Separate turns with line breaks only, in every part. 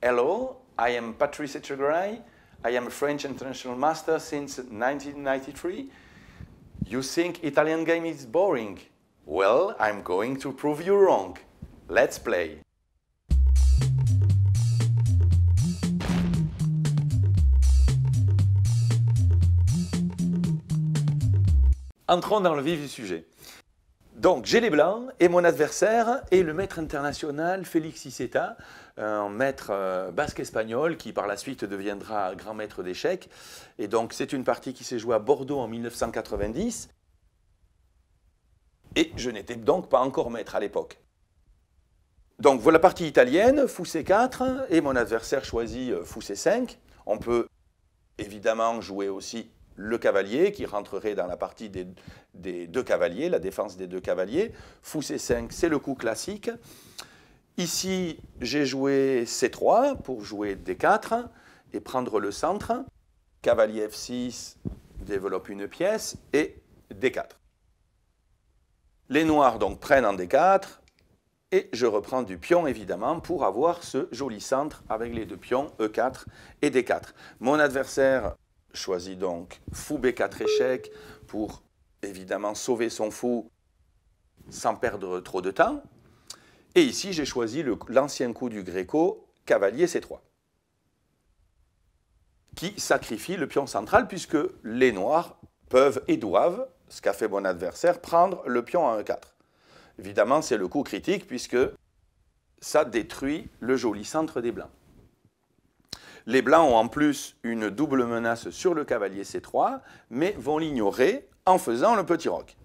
Hello, I am Patrice Etchegaray. I am a French international master since 1993. You think Italian game is boring? Well, I'm going to prove you wrong. Let's play. Entrons dans le vif du sujet. Donc j'ai les blancs et mon adversaire est le maître international Félix Iseta un maître euh, basque espagnol qui par la suite deviendra grand maître d'échecs. Et donc c'est une partie qui s'est jouée à Bordeaux en 1990. Et je n'étais donc pas encore maître à l'époque. Donc voilà la partie italienne, fou c4, et mon adversaire choisit euh, fou c5. On peut évidemment jouer aussi le cavalier, qui rentrerait dans la partie des, deux cavaliers, la défense des deux cavaliers. Fou c5, c'est le coup classique. Ici, j'ai joué C3 pour jouer D4 et prendre le centre. Cavalier F6 développe une pièce et D4. Les noirs donc prennent en D4 et je reprends du pion évidemment pour avoir ce joli centre avec les deux pions E4 et D4. Mon adversaire choisit donc fou B4 échec pour évidemment sauver son fou sans perdre trop de temps, et ici, j'ai choisi l'ancien coup du Gréco, cavalier C3, qui sacrifie le pion central, puisque les noirs peuvent et doivent, ce qu'a fait mon adversaire, prendre le pion à e 4 Évidemment, c'est le coup critique, puisque ça détruit le joli centre des blancs. Les blancs ont en plus une double menace sur le cavalier C3, mais vont l'ignorer en faisant le petit roc.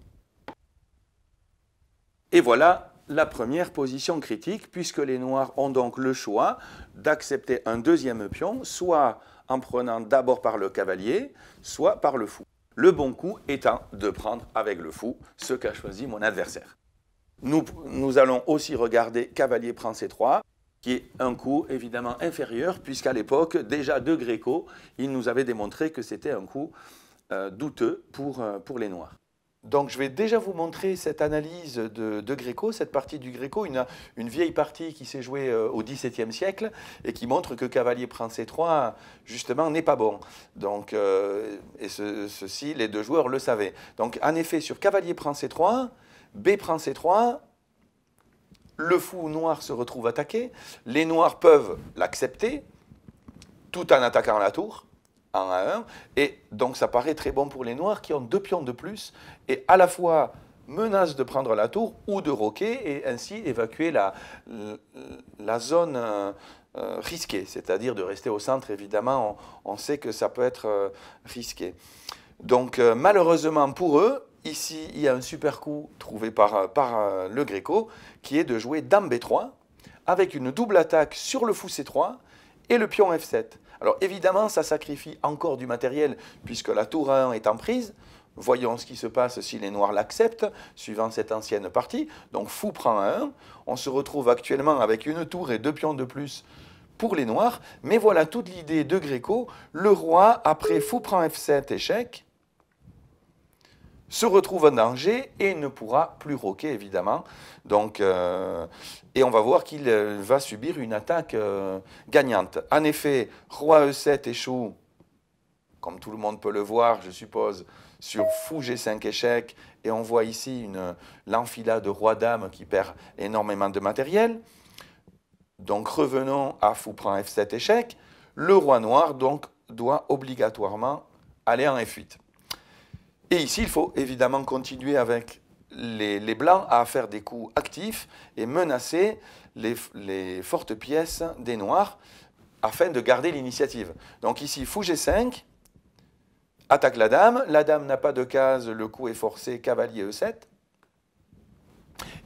Et voilà la première position critique, puisque les Noirs ont donc le choix d'accepter un deuxième pion, soit en prenant d'abord par le cavalier, soit par le fou. Le bon coup étant de prendre avec le fou ce qu'a choisi mon adversaire. Nous, allons aussi regarder cavalier prend C3, qui est un coup évidemment inférieur, puisqu'à l'époque, déjà de Gréco, il nous avait démontré que c'était un coup euh, douteux pour, euh, pour les Noirs. Donc je vais déjà vous montrer cette analyse de, de Gréco, cette partie du Gréco, une, vieille partie qui s'est jouée euh, au XVIIe siècle et qui montre que cavalier prend C3, justement, n'est pas bon. Donc, euh, et ceci, les deux joueurs le savaient. Donc en effet, sur cavalier prince C3, B prend C3, le fou noir se retrouve attaqué, les noirs peuvent l'accepter tout en attaquant la tour, et donc ça paraît très bon pour les noirs qui ont deux pions de plus et à la fois menace de prendre la tour ou de roquer et ainsi évacuer la, la zone euh, euh, risquée, c'est-à-dire de rester au centre. Évidemment, on, sait que ça peut être euh, risqué. Donc malheureusement pour eux, ici, il y a un super coup trouvé par, par le Gréco qui est de jouer Dame B3 avec une double attaque sur le fou C3 et le pion F7. Alors évidemment, ça sacrifie encore du matériel, puisque la tour 1 est en prise. Voyons ce qui se passe si les Noirs l'acceptent, suivant cette ancienne partie. Donc fou prend 1. On se retrouve actuellement avec une tour et deux pions de plus pour les Noirs. Mais voilà toute l'idée de Gréco. Le roi, après fou prend F7, échec se retrouve en danger et ne pourra plus roquer, évidemment. Donc, euh, et on va voir qu'il euh, va subir une attaque euh, gagnante. En effet, roi e7 échoue, comme tout le monde peut le voir, je suppose, sur fou g5 échec. Et on voit ici l'enfilade roi-dame qui perd énormément de matériel. Donc revenons à fou prend f7 échec. Le roi noir donc doit obligatoirement aller en f8. Et ici, il faut évidemment continuer avec les, Blancs à faire des coups actifs et menacer les, fortes pièces des Noirs afin de garder l'initiative. Donc ici, fou G5, attaque la dame, la dame n'a pas de case, le coup est forcé, cavalier E7.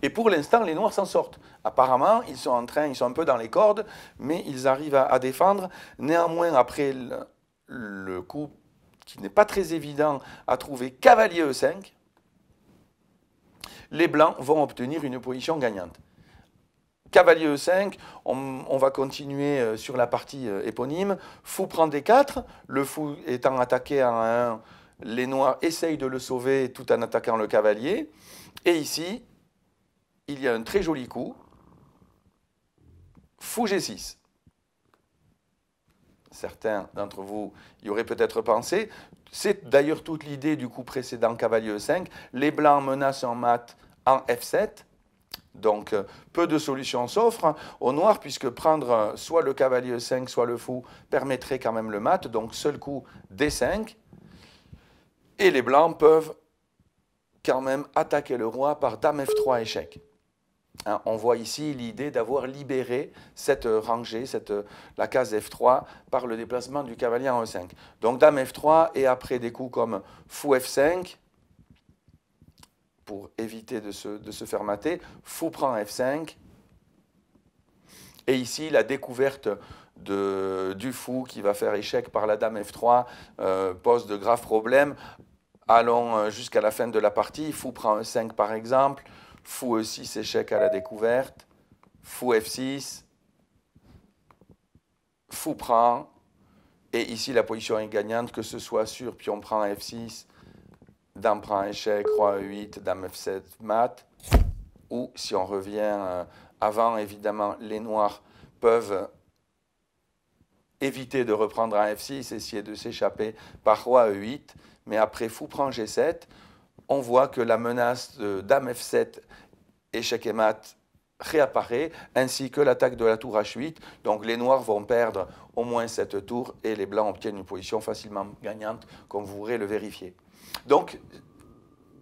Et pour l'instant, les Noirs s'en sortent. Apparemment, ils sont en train, ils sont un peu dans les cordes, mais ils arrivent à, défendre. Néanmoins, après le coup qui n'est pas très évident à trouver, cavalier E5, les blancs vont obtenir une position gagnante. Cavalier E5, on, va continuer euh, sur la partie euh, éponyme. Fou prend D4, le fou étant attaqué à 1, les noirs essayent de le sauver tout en attaquant le cavalier. Et ici, il y a un très joli coup. Fou G6 certains d'entre vous y auraient peut-être pensé. C'est d'ailleurs toute l'idée du coup précédent cavalier E5. Les blancs menacent en mat en F7. Donc euh, peu de solutions s'offrent au noir puisque prendre euh, soit le cavalier E5 soit le fou permettrait quand même le mat. Donc seul coup D5. Et les blancs peuvent quand même attaquer le roi par dame F3 échec. Hein, on voit ici l'idée d'avoir libéré cette rangée, cette, la case F3, par le déplacement du cavalier en E5. Donc dame F3, et après des coups comme fou F5, pour éviter de se, faire mater, fou prend F5, et ici la découverte du fou qui va faire échec par la dame F3 euh, pose de graves problèmes. Allons euh, jusqu'à la fin de la partie, fou prend E5 par exemple, Fou E6, échec à la découverte. Fou F6. Fou prend. Et ici, la position est gagnante, que ce soit sur pion prend F6, dame prend échec, roi E8, dame F7, mat. Ou si on revient euh, avant, évidemment, les noirs peuvent éviter de reprendre un F6, essayer de s'échapper par roi E8, mais après fou prend G7, on voit que la menace de Dame F7, échec et mat réapparaît, ainsi que l'attaque de la tour H8. Donc les noirs vont perdre au moins cette tour et les blancs obtiennent une position facilement gagnante, comme vous pourrez le vérifier. Donc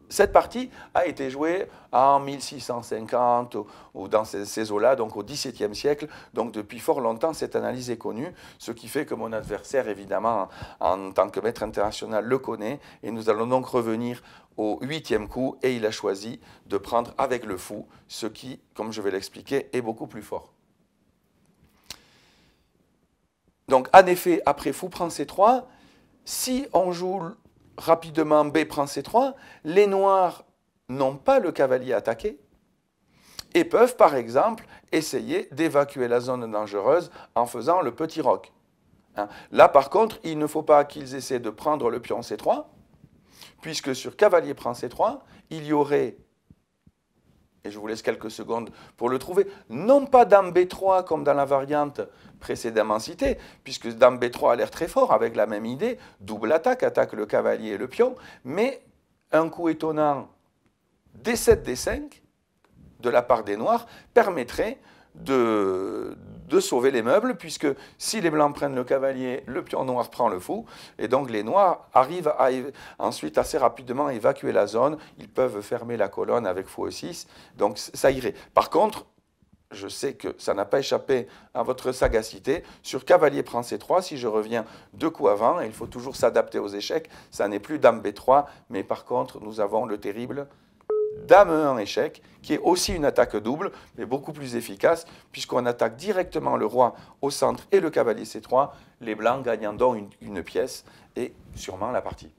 cette partie a été jouée en 1650 ou dans ces, eaux-là, donc au XVIIe siècle. Donc depuis fort longtemps, cette analyse est connue, ce qui fait que mon adversaire, évidemment, en, tant que maître international, le connaît. Et nous allons donc revenir au huitième coup, et il a choisi de prendre avec le fou, ce qui, comme je vais l'expliquer, est beaucoup plus fort. Donc en effet, après fou prend c trois, si on joue rapidement B prend C3, les noirs n'ont pas le cavalier attaqué et peuvent par exemple essayer d'évacuer la zone dangereuse en faisant le petit roc. Hein. Là par contre, il ne faut pas qu'ils essaient de prendre le pion C3, puisque sur cavalier prend C3, il y aurait et je vous laisse quelques secondes pour le trouver, non pas dans B3 comme dans la variante précédemment citée, puisque dans B3 a l'air très fort avec la même idée, double attaque, attaque le cavalier et le pion, mais un coup étonnant D7, D5 de la part des Noirs permettrait de, de sauver les meubles, puisque si les blancs prennent le cavalier, le pion noir prend le fou, et donc les noirs arrivent ensuite assez rapidement à évacuer la zone, ils peuvent fermer la colonne avec fou 6, donc ça irait. Par contre, je sais que ça n'a pas échappé à votre sagacité. Sur cavalier prend C3, si je reviens deux coups avant, il faut toujours s'adapter aux échecs, ça n'est plus dame B3, mais par contre, nous avons le terrible Dame en échec, qui est aussi une attaque double, mais beaucoup plus efficace, puisqu'on attaque directement le roi au centre et le cavalier C3, les blancs gagnant donc une, pièce et sûrement la partie.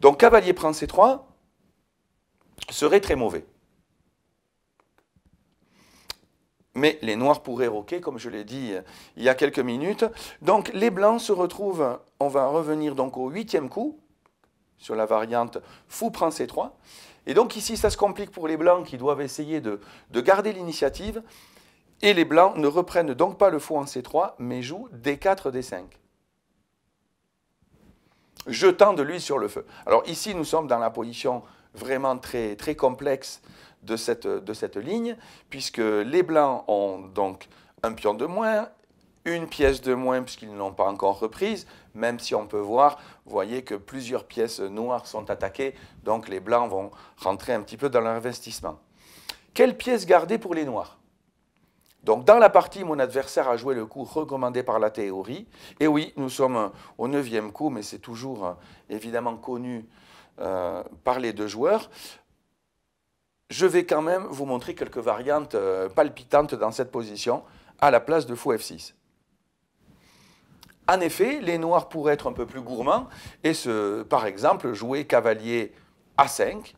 Donc cavalier prend C3 serait très mauvais. Mais les noirs pourraient roquer, comme je l'ai dit euh, il y a quelques minutes. Donc les blancs se retrouvent, on va revenir donc au huitième coup, sur la variante fou prend C3. Et donc ici, ça se complique pour les Blancs qui doivent essayer de, garder l'initiative. Et les Blancs ne reprennent donc pas le fou en C3, mais jouent D4, D5. Jetant de l'huile sur le feu. Alors ici, nous sommes dans la position vraiment très, très complexe de cette, de cette ligne, puisque les Blancs ont donc un pion de moins, une pièce de moins puisqu'ils n'ont pas encore reprise, même si on peut voir vous voyez que plusieurs pièces noires sont attaquées, donc les blancs vont rentrer un petit peu dans l'investissement. Quelle pièce garder pour les noirs donc dans la partie, mon adversaire a joué le coup recommandé par la théorie. Et oui, nous sommes au neuvième coup, mais c'est toujours euh, évidemment connu euh, par les deux joueurs. Je vais quand même vous montrer quelques variantes euh, palpitantes dans cette position à la place de fou F6. En effet, les noirs pourraient être un peu plus gourmands et, par exemple, jouer cavalier a 5,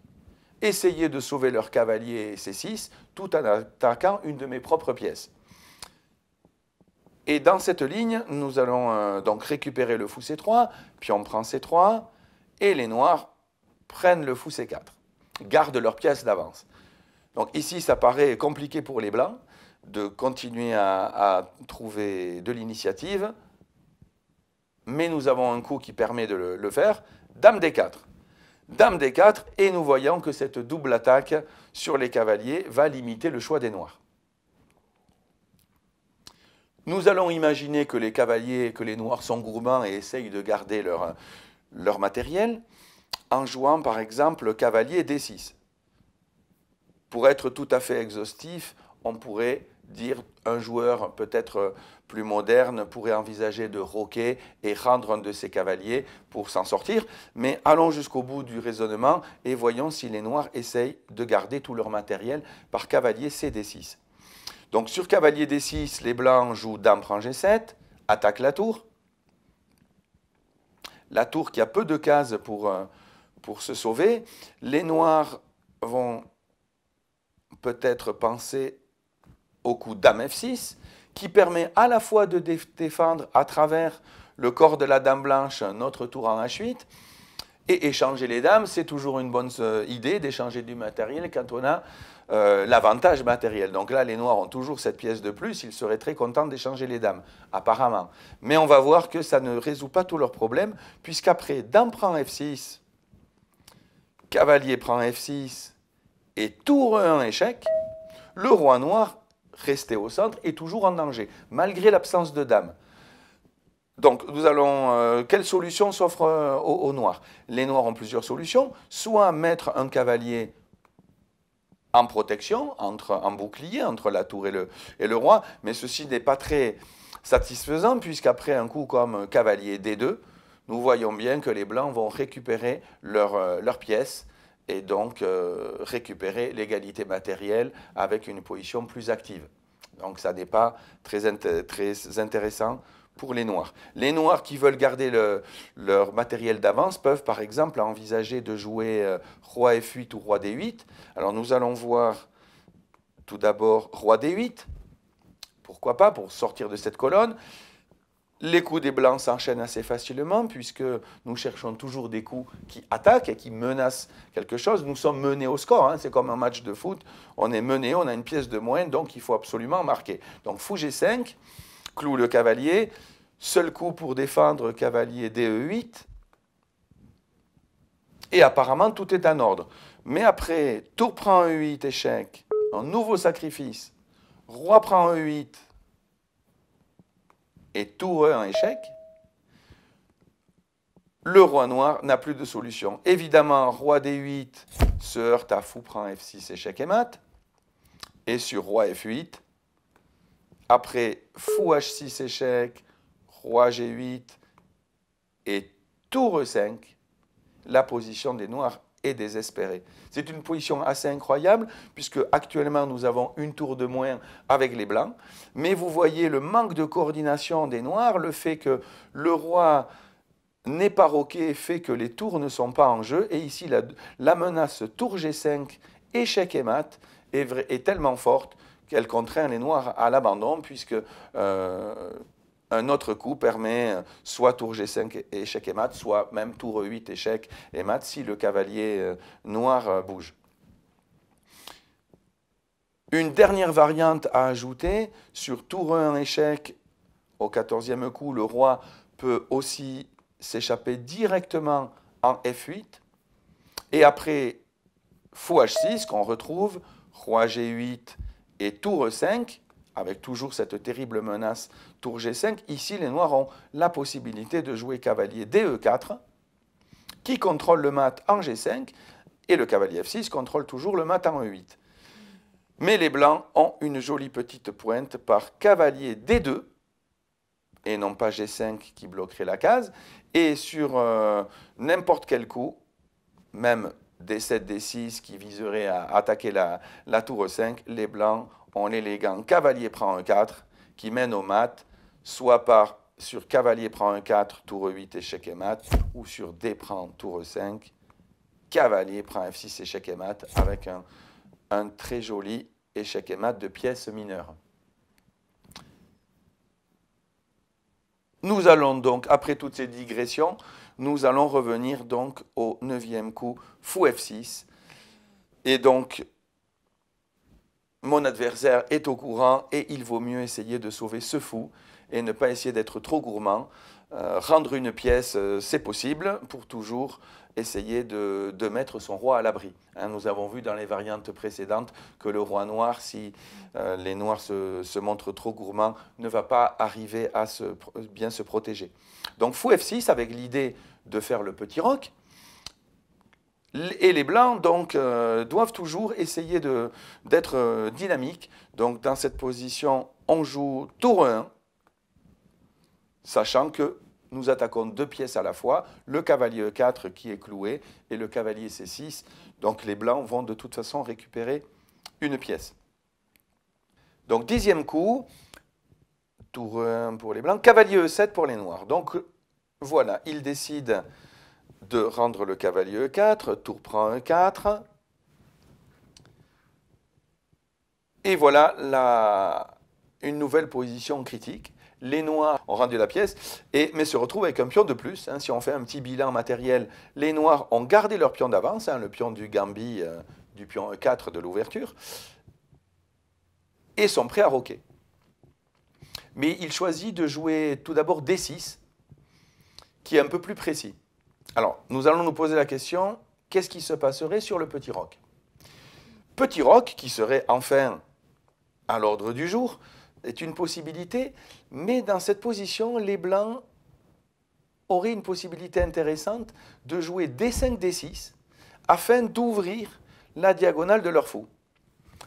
essayer de sauver leur cavalier C6 tout en attaquant une de mes propres pièces. Et dans cette ligne, nous allons euh, donc récupérer le fou C3, puis on prend C3, et les noirs prennent le fou C4, gardent leur pièce d'avance. Donc ici, ça paraît compliqué pour les blancs de continuer à trouver de l'initiative mais nous avons un coup qui permet de le, faire, Dame D4. Dame D4, et nous voyons que cette double attaque sur les cavaliers va limiter le choix des noirs. Nous allons imaginer que les cavaliers, que les noirs sont gourmands et essayent de garder leur, leur matériel en jouant par exemple cavalier D6. Pour être tout à fait exhaustif, on pourrait dire un joueur peut-être plus moderne pourrait envisager de roquer et rendre un de ses cavaliers pour s'en sortir. Mais allons jusqu'au bout du raisonnement et voyons si les Noirs essayent de garder tout leur matériel par cavalier CD6. Donc sur cavalier D6, les Blancs jouent Dame G7, attaquent la tour. La tour qui a peu de cases pour, euh, pour se sauver. Les Noirs vont peut-être penser au coup Dame F6 qui permet à la fois de défendre à travers le corps de la Dame Blanche notre tour en H8, et échanger les dames, c'est toujours une bonne euh, idée d'échanger du matériel quand on a euh, l'avantage matériel. Donc là, les Noirs ont toujours cette pièce de plus, ils seraient très contents d'échanger les dames, apparemment. Mais on va voir que ça ne résout pas tous leurs problèmes, puisqu'après, Dame prend F6, Cavalier prend F6, et Tour en échec, le roi noir rester au centre et toujours en danger, malgré l'absence de dames. Donc, nous allons. Euh, quelle solution s'offre euh, aux, Noirs Les Noirs ont plusieurs solutions. Soit mettre un cavalier en protection, entre, en bouclier, entre la tour et le, et le roi, mais ceci n'est pas très satisfaisant, puisqu'après un coup comme cavalier D2, nous voyons bien que les Blancs vont récupérer leurs leur euh, pièces et donc euh, récupérer l'égalité matérielle avec une position plus active. Donc ça n'est pas très, intéressant pour les Noirs. Les Noirs qui veulent garder leur matériel d'avance peuvent par exemple envisager de jouer euh, Roi F8 ou Roi D8. Alors nous allons voir tout d'abord Roi D8. Pourquoi pas pour sortir de cette colonne les coups des blancs s'enchaînent assez facilement puisque nous cherchons toujours des coups qui attaquent et qui menacent quelque chose. Nous sommes menés au score, hein. c'est comme un match de foot. On est mené, on a une pièce de moins, donc il faut absolument marquer. Donc fou G5, clou le cavalier, seul coup pour défendre cavalier DE8. Et apparemment tout est en ordre. Mais après, tour prend E8, échec, un nouveau sacrifice, roi prend E8, et tout en échec, le roi noir n'a plus de solution. Évidemment, roi d8 se heurte à fou prend f6 échec et mat. Et sur roi f8, après fou h6 échec, roi g8 et tour e5, la position des noirs désespéré. C'est une position assez incroyable, puisque actuellement nous avons une tour de moins avec les Blancs, mais vous voyez le manque de coordination des Noirs, le fait que le roi n'est pas roqué fait que les tours ne sont pas en jeu, et ici la, la menace tour G5, échec et mat, est, tellement forte qu'elle contraint les Noirs à l'abandon, puisque... Euh, un autre coup permet euh, soit tour G5 échec et mat, soit même tour 8 échec et mat si le cavalier euh, noir euh, bouge. Une dernière variante à ajouter, sur tour 1 échec, au 14e coup, le roi peut aussi s'échapper directement en F8. Et après, fou H6, qu'on retrouve, roi G8 et tour E5, avec toujours cette terrible menace tour G5, ici les noirs ont la possibilité de jouer cavalier DE4, qui contrôle le mat en G5, et le cavalier F6 contrôle toujours le mat en E8. Mais les blancs ont une jolie petite pointe par cavalier D2, et non pas G5 qui bloquerait la case, et sur euh, n'importe quel coup, même D7, D6 qui viserait à attaquer la, tour tour 5, les blancs ont l'élégant cavalier prend E4 qui mène au mat, soit par sur cavalier prend un 4, tour 8, échec et mat, ou sur D prend tour 5, cavalier prend F6, échec et mat, avec un, un très joli échec et mat de pièces mineures. Nous allons donc, après toutes ces digressions, nous allons revenir donc au neuvième coup, fou F6. Et donc, mon adversaire est au courant et il vaut mieux essayer de sauver ce fou et ne pas essayer d'être trop gourmand. Euh, rendre une pièce, euh, c'est possible, pour toujours essayer de, mettre son roi à l'abri. Hein. nous avons vu dans les variantes précédentes que le roi noir, si euh, les noirs se, montrent trop gourmands, ne va pas arriver à bien se protéger. Donc fou F6 avec l'idée de faire le petit roc, et les Blancs, donc, euh, doivent toujours essayer d'être euh, dynamiques. Donc, dans cette position, on joue tour 1, sachant que nous attaquons deux pièces à la fois, le cavalier E4 qui est cloué et le cavalier C6. Donc, les Blancs vont de toute façon récupérer une pièce. Donc, dixième coup, tour 1 pour les Blancs, cavalier E7 pour les Noirs. Donc, voilà, ils décident de rendre le cavalier E4, tour prend E4. Et voilà une nouvelle position critique. Les Noirs ont rendu la pièce, et, mais se retrouvent avec un pion de plus. Hein. si on fait un petit bilan matériel, les Noirs ont gardé leur pion d'avance, hein, le pion du Gambie, euh, du pion E4 de l'ouverture, et sont prêts à roquer. Mais il choisit de jouer tout d'abord D6, qui est un peu plus précis. Alors, nous allons nous poser la question, qu'est-ce qui se passerait sur le petit roc Petit roc, qui serait enfin à l'ordre du jour, est une possibilité, mais dans cette position, les Blancs auraient une possibilité intéressante de jouer D5, D6, afin d'ouvrir la diagonale de leur fou.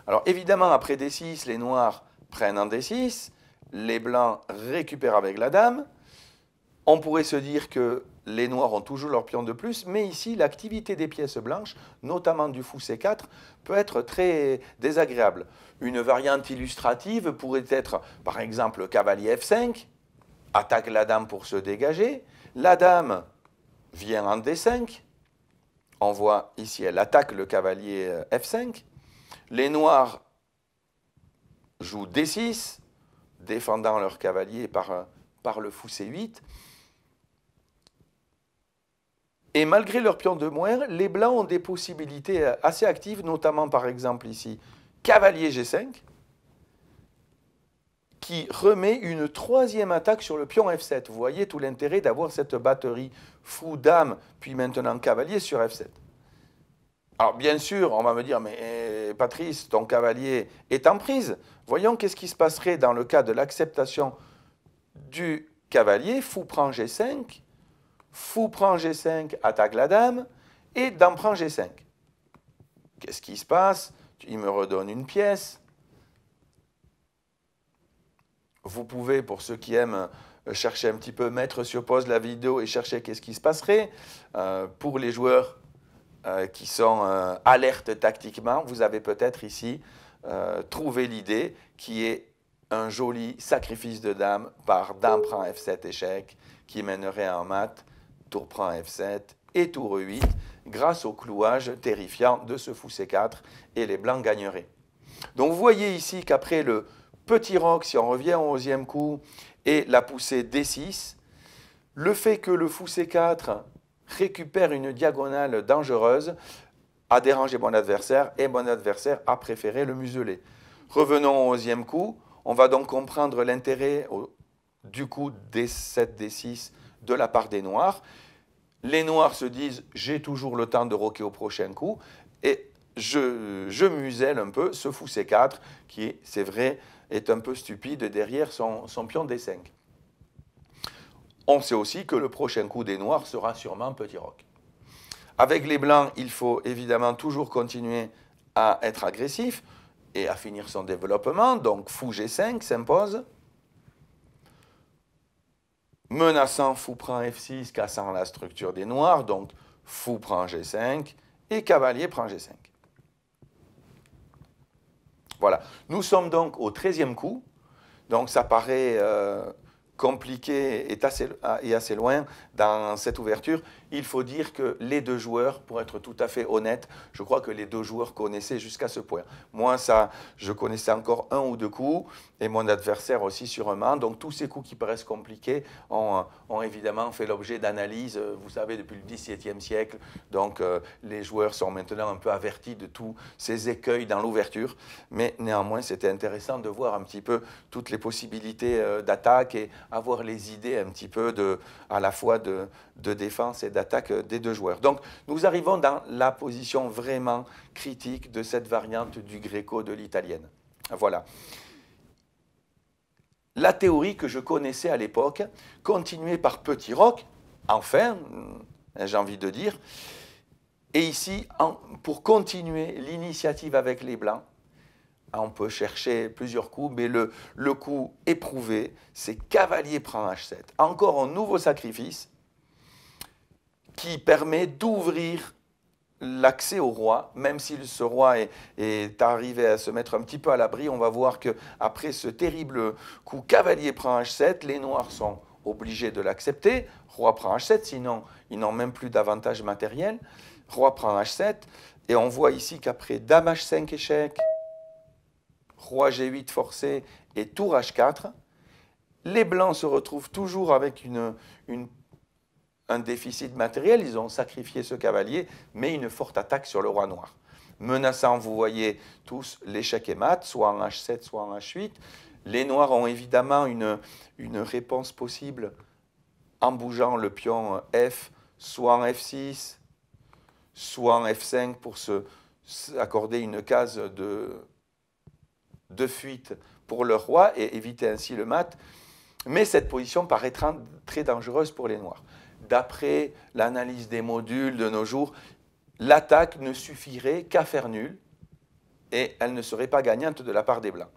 Alors évidemment, après D6, les Noirs prennent en D6, les Blancs récupèrent avec la Dame. On pourrait se dire que les noirs ont toujours leur pion de plus, mais ici, l'activité des pièces blanches, notamment du Fou C4, peut être très désagréable. Une variante illustrative pourrait être, par exemple, cavalier F5, attaque la dame pour se dégager, la dame vient en D5, on voit ici, elle attaque le cavalier F5, les noirs jouent D6, défendant leur cavalier par, par le Fou C8, et malgré leur pion de moire, les Blancs ont des possibilités assez actives, notamment par exemple ici, cavalier G5, qui remet une troisième attaque sur le pion F7. Vous voyez tout l'intérêt d'avoir cette batterie fou dame, puis maintenant cavalier sur F7. Alors bien sûr, on va me dire, mais eh, Patrice, ton cavalier est en prise. Voyons qu'est-ce qui se passerait dans le cas de l'acceptation du cavalier. Fou prend G5, fou prend G5, attaque la dame, et dame prend G5. Qu'est-ce qui se passe Il me redonne une pièce. Vous pouvez, pour ceux qui aiment euh, chercher un petit peu, mettre sur pause la vidéo et chercher qu'est-ce qui se passerait. Euh, pour les joueurs euh, qui sont alertes tactiquement, vous avez peut-être ici trouvé l'idée qui est un joli sacrifice de dame par dame prend F7 échec qui mènerait en mat tour prend F7 et tour 8 grâce au clouage terrifiant de ce fou C4 et les blancs gagneraient. Donc vous voyez ici qu'après le petit roc, si on revient au 11e coup, et la poussée D6, le fait que le fou C4 récupère une diagonale dangereuse a dérangé mon adversaire et mon adversaire a préféré le museler. Revenons au 11e coup. On va donc comprendre l'intérêt du coup D7, D6 de la part des Noirs. Les Noirs se disent j'ai toujours le temps de roquer au prochain coup et je, je muselle un peu ce fou C4 qui, c'est vrai, est un peu stupide derrière son, son pion D5. On sait aussi que le prochain coup des Noirs sera sûrement petit roc. Avec les Blancs, il faut évidemment toujours continuer à être agressif et à finir son développement. Donc fou G5 s'impose menaçant Fou-Prend F6, cassant la structure des noirs, donc Fou prend G5 et Cavalier prend G5. Voilà. Nous sommes donc au 13 coup. Donc ça paraît euh, compliqué et assez, assez loin dans cette ouverture. Il faut dire que les deux joueurs, pour être tout à fait honnête, je crois que les deux joueurs connaissaient jusqu'à ce point. Moi, ça, je connaissais encore un ou deux coups, et mon adversaire aussi sûrement. Donc tous ces coups qui paraissent compliqués ont, évidemment fait l'objet d'analyses, euh, vous savez, depuis le XVIIe siècle. Donc euh, les joueurs sont maintenant un peu avertis de tous ces écueils dans l'ouverture. Mais néanmoins, c'était intéressant de voir un petit peu toutes les possibilités euh, d'attaque et avoir les idées un petit peu à la fois de, défense et d'attaque des deux joueurs. Donc nous arrivons dans la position vraiment critique de cette variante du greco de l'italienne. Voilà. La théorie que je connaissais à l'époque, continuée par Petit Roc, enfin, j'ai envie de dire, et ici, pour continuer l'initiative avec les Blancs, ah, on peut chercher plusieurs coups, mais le, coup éprouvé, c'est cavalier prend H7. Encore un nouveau sacrifice qui permet d'ouvrir l'accès au roi, même si ce roi est, est, arrivé à se mettre un petit peu à l'abri, on va voir que après ce terrible coup cavalier prend H7, les noirs sont obligés de l'accepter, roi prend H7, sinon ils n'ont même plus d'avantage matériel, roi prend H7, et on voit ici qu'après dame H5 échec, roi G8 forcé et tour H4. Les blancs se retrouvent toujours avec un déficit matériel. Ils ont sacrifié ce cavalier, mais une forte attaque sur le roi noir. Menaçant, vous voyez tous l'échec et mat, soit en H7, soit en H8. Les noirs ont évidemment une, une réponse possible en bougeant le pion F, soit en F6, soit en F5 pour se, accorder une case de de fuite pour le roi et éviter ainsi le mat. Mais cette position paraîtra très dangereuse pour les Noirs. D'après l'analyse des modules de nos jours, l'attaque ne suffirait qu'à faire nul et elle ne serait pas gagnante de la part des Blancs.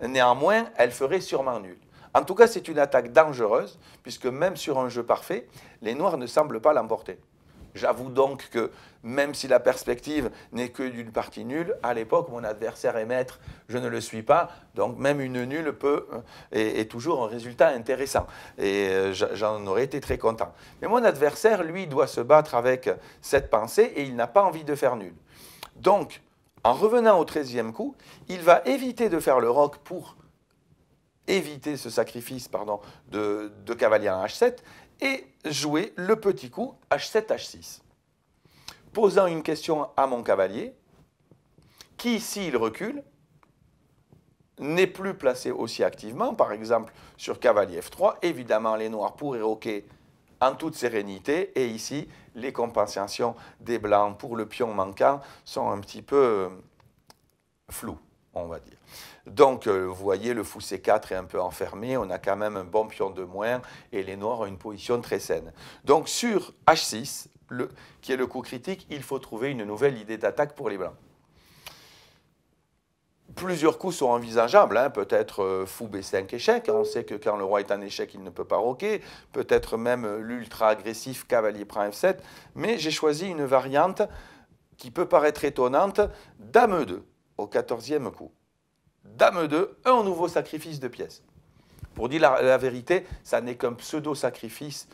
Néanmoins, elle ferait sûrement nul. En tout cas, c'est une attaque dangereuse, puisque même sur un jeu parfait, les Noirs ne semblent pas l'emporter. J'avoue donc que même si la perspective n'est que d'une partie nulle, à l'époque, mon adversaire est maître, je ne le suis pas. Donc même une nulle peut, euh, est, toujours un résultat intéressant. Et euh, j'en aurais été très content. Mais mon adversaire, lui, doit se battre avec cette pensée et il n'a pas envie de faire nulle. Donc, en revenant au 13e coup, il va éviter de faire le roc pour éviter ce sacrifice pardon, de, de cavalier en H7 et jouer le petit coup H7, H6, posant une question à mon cavalier, qui, s'il recule, n'est plus placé aussi activement, par exemple sur cavalier F3, évidemment les noirs pourraient roquer en toute sérénité, et ici les compensations des blancs pour le pion manquant sont un petit peu euh, floues va dire. Donc, euh, vous voyez, le fou C4 est un peu enfermé, on a quand même un bon pion de moins, et les noirs ont une position très saine. Donc, sur H6, qui est le coup critique, il faut trouver une nouvelle idée d'attaque pour les blancs. Plusieurs coups sont envisageables, hein. peut-être euh, fou B5 échec, on sait que quand le roi est en échec, il ne peut pas roquer, peut-être même euh, l'ultra agressif cavalier prend F7, mais j'ai choisi une variante qui peut paraître étonnante, dame 2 au 14e coup. Dame 2, un nouveau sacrifice de pièces. Pour dire la, vérité, ça n'est qu'un pseudo-sacrifice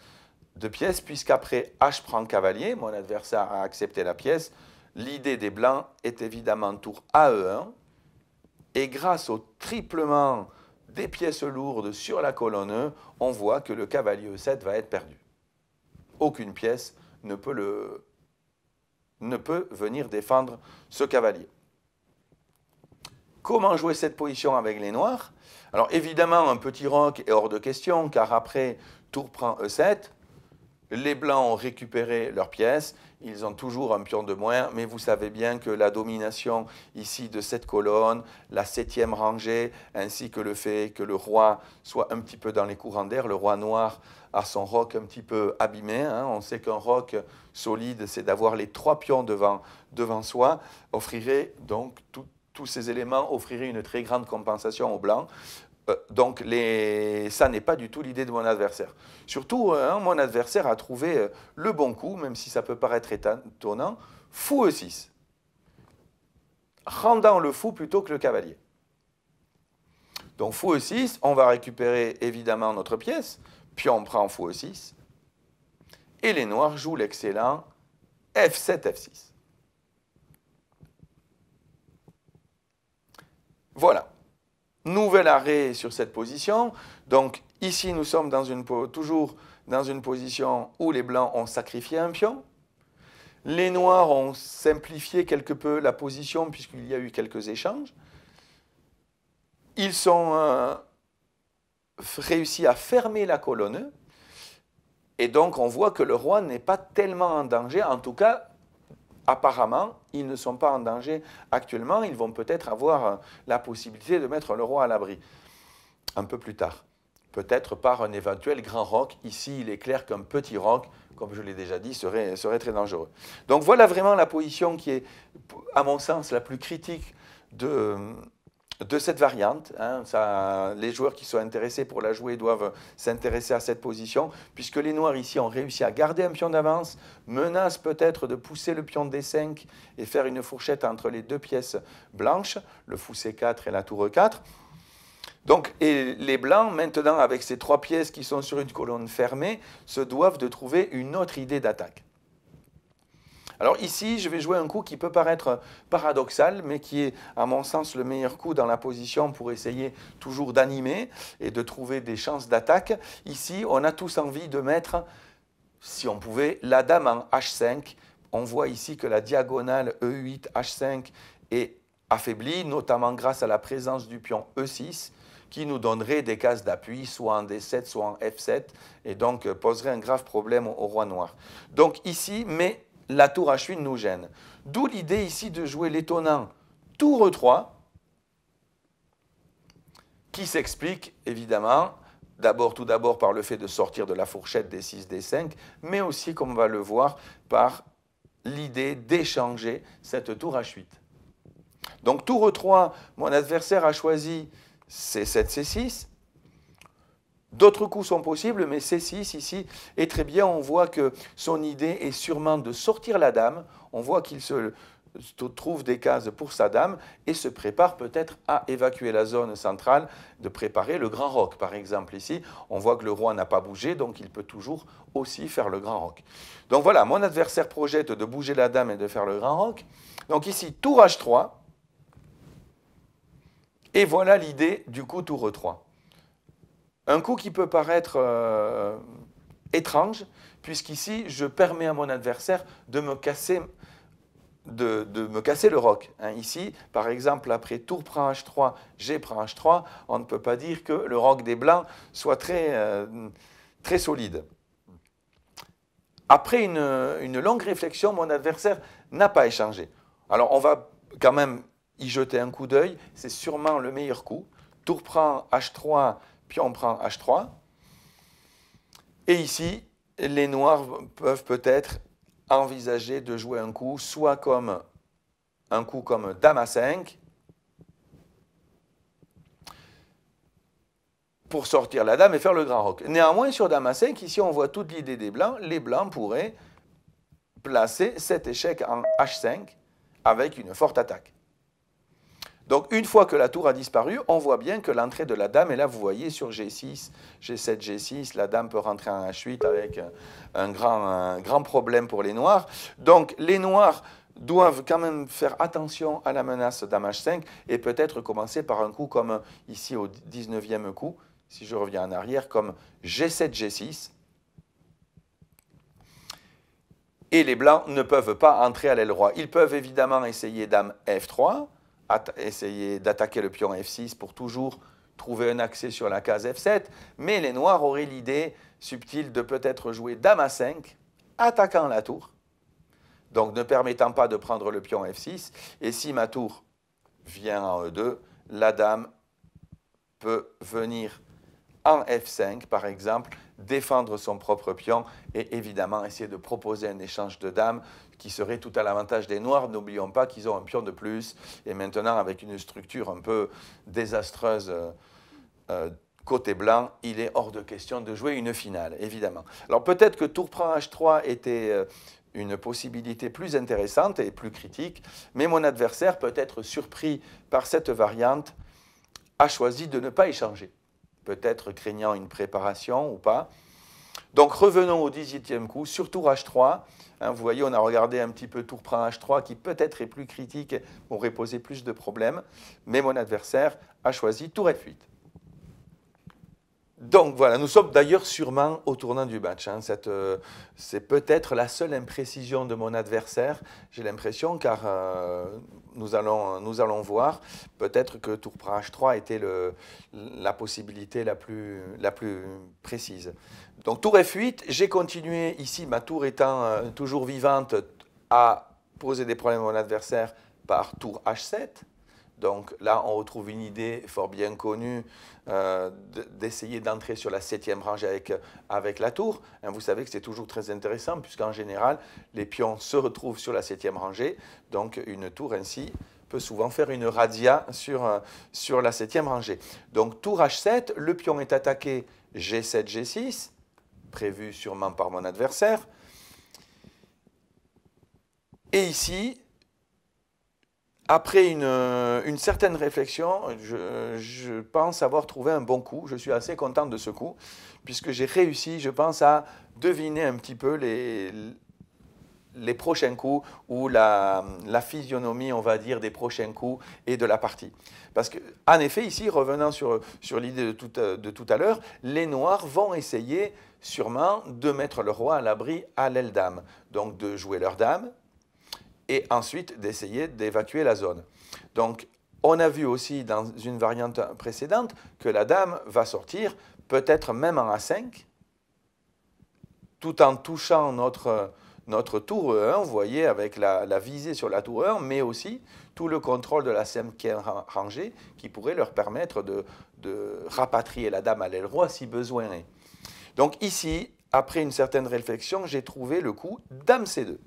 de pièces, puisqu'après H prend cavalier, mon adversaire a accepté la pièce, l'idée des blancs est évidemment tour AE1, et grâce au triplement des pièces lourdes sur la colonne E, on voit que le cavalier E7 va être perdu. Aucune pièce ne peut, le, ne peut venir défendre ce cavalier comment jouer cette position avec les noirs Alors évidemment, un petit roc est hors de question, car après, tour prend E7, les blancs ont récupéré leurs pièces, ils ont toujours un pion de moins, mais vous savez bien que la domination ici de cette colonne, la septième rangée, ainsi que le fait que le roi soit un petit peu dans les courants d'air, le roi noir a son roc un petit peu abîmé, hein. on sait qu'un roc solide, c'est d'avoir les trois pions devant, devant soi, offrirait donc tout tous ces éléments offriraient une très grande compensation aux Blancs. Euh, donc, ça n'est pas du tout l'idée de mon adversaire. Surtout, euh, hein, mon adversaire a trouvé euh, le bon coup, même si ça peut paraître étonnant, fou E6, rendant le fou plutôt que le cavalier. Donc fou E6, on va récupérer évidemment notre pièce, puis on prend fou E6, et les noirs jouent l'excellent F7, F6. Voilà. Nouvel arrêt sur cette position. Donc ici, nous sommes toujours dans une position où les blancs ont sacrifié un pion. Les noirs ont simplifié quelque peu la position puisqu'il y a eu quelques échanges. Ils sont euh, réussi à fermer la colonne. Et donc on voit que le roi n'est pas tellement en danger, en tout cas apparemment, ils ne sont pas en danger actuellement. Ils vont peut-être avoir euh, la possibilité de mettre le roi à l'abri un peu plus tard. Peut-être par un éventuel grand roc. Ici, il est clair qu'un petit roc, comme je l'ai déjà dit, serait, serait très dangereux. Donc voilà vraiment la position qui est, à mon sens, la plus critique de, euh, de cette variante. Hein, les joueurs qui sont intéressés pour la jouer doivent s'intéresser à cette position, puisque les Noirs ici ont réussi à garder un pion d'avance, menacent peut-être de pousser le pion D5 et faire une fourchette entre les deux pièces blanches, le fou C4 et la tour E4. Donc, et les Blancs, maintenant, avec ces trois pièces qui sont sur une colonne fermée, se doivent de trouver une autre idée d'attaque. Alors ici, je vais jouer un coup qui peut paraître paradoxal, mais qui est, à mon sens, le meilleur coup dans la position pour essayer toujours d'animer et de trouver des chances d'attaque. Ici, on a tous envie de mettre, si on pouvait, la dame en H5. On voit ici que la diagonale E8, H5 est affaiblie, notamment grâce à la présence du pion E6 qui nous donnerait des cases d'appui, soit en D7, soit en F7, et donc poserait un grave problème au roi noir. Donc ici, mais la tour H8 nous gêne. D'où l'idée ici de jouer l'étonnant tour E3, qui s'explique évidemment d'abord tout d'abord par le fait de sortir de la fourchette des 6, d 5, mais aussi, comme on va le voir, par l'idée d'échanger cette tour H8. Donc tour E3, mon adversaire a choisi C7, C6, D'autres coups sont possibles, mais C6 ici est très bien. On voit que son idée est sûrement de sortir la dame. On voit qu'il se trouve des cases pour sa dame et se prépare peut-être à évacuer la zone centrale, de préparer le grand roc par exemple ici. On voit que le roi n'a pas bougé, donc il peut toujours aussi faire le grand roc. Donc voilà, mon adversaire projette de bouger la dame et de faire le grand roc. Donc ici, tour H3. Et voilà l'idée du coup tour E3. Un coup qui peut paraître euh, étrange, puisqu'ici, je permets à mon adversaire de me casser, de, me casser le roc. Hein. ici, par exemple, après tour prend H3, G prend H3, on ne peut pas dire que le roc des blancs soit euh, très, solide. Après une, une, longue réflexion, mon adversaire n'a pas échangé. Alors on va quand même y jeter un coup d'œil, c'est sûrement le meilleur coup. Tour prend H3, puis on prend H3. Et ici, les noirs peuvent peut-être envisager de jouer un coup, soit comme un coup comme Dame 5, pour sortir la dame et faire le grand roc. Néanmoins, sur dame à 5, ici on voit toute l'idée des blancs. Les blancs pourraient placer cet échec en h5 avec une forte attaque. Donc une fois que la tour a disparu, on voit bien que l'entrée de la dame, est là vous voyez sur G6, G7, G6, la dame peut rentrer en H8 avec un grand, un grand problème pour les noirs. Donc les noirs doivent quand même faire attention à la menace dame H5 et peut-être commencer par un coup comme ici au 19e coup, si je reviens en arrière, comme G7, G6. Et les blancs ne peuvent pas entrer à l'aile roi. Ils peuvent évidemment essayer dame F3, essayer d'attaquer le pion F6 pour toujours trouver un accès sur la case F7, mais les Noirs auraient l'idée subtile de peut-être jouer Dame à 5, attaquant la tour, donc ne permettant pas de prendre le pion F6, et si ma tour vient en E2, la Dame peut venir en F5 par exemple, défendre son propre pion et évidemment essayer de proposer un échange de dames qui serait tout à l'avantage des Noirs. N'oublions pas qu'ils ont un pion de plus et maintenant avec une structure un peu désastreuse. Euh, euh, côté blanc, il est hors de question de jouer une finale, évidemment. Alors peut-être que tour prend H3 était euh, une possibilité plus intéressante et plus critique, mais mon adversaire, peut être surpris par cette variante, a choisi de ne pas échanger peut-être craignant une préparation ou pas. Donc revenons au 18e coup, sur tour H3. Hein, vous voyez, on a regardé un petit peu tour prend H3 qui peut-être est plus critique, aurait posé plus de problèmes, mais mon adversaire a choisi tour F8. Donc voilà, nous sommes d'ailleurs sûrement au tournant du match. Hein. Euh, c'est peut-être la seule imprécision de mon adversaire, j'ai l'impression, car euh, nous, allons, nous allons voir. Peut-être que Tour H3 était la possibilité la plus, la plus précise. Donc Tour F8, j'ai continué ici, ma tour étant euh, toujours vivante, à poser des problèmes à mon adversaire par Tour H7. Donc là, on retrouve une idée fort bien connue euh, d'essayer d'entrer sur la septième rangée avec, avec la tour. Hein, vous savez que c'est toujours très intéressant, puisqu'en général, les pions se retrouvent sur la septième rangée. Donc une tour ainsi peut souvent faire une radia sur, euh, sur la septième rangée. Donc tour H7, le pion est attaqué G7, G6, prévu sûrement par mon adversaire. Et ici, après euh, une, certaine réflexion, je, pense avoir trouvé un bon coup. Je suis assez contente de ce coup, puisque j'ai réussi, je pense, à deviner un petit peu les, les prochains coups ou la, la, physionomie, on va dire, des prochains coups et de la partie. Parce que, en effet, ici, revenant sur, sur l'idée de tout, euh, de tout à l'heure, les Noirs vont essayer sûrement de mettre le roi à l'abri à l'aile dame. Donc de jouer leur dame, et ensuite d'essayer d'évacuer la zone. Donc, on a vu aussi dans une variante précédente que la dame va sortir, peut-être même en A5, tout en touchant notre, notre tour E1, vous voyez, avec la, visée sur la tour E1, mais aussi tout le contrôle de la est rangée qui pourrait leur permettre de, de rapatrier la dame à l'aile roi si besoin est. Donc ici, après une certaine réflexion, j'ai trouvé le coup dame C2.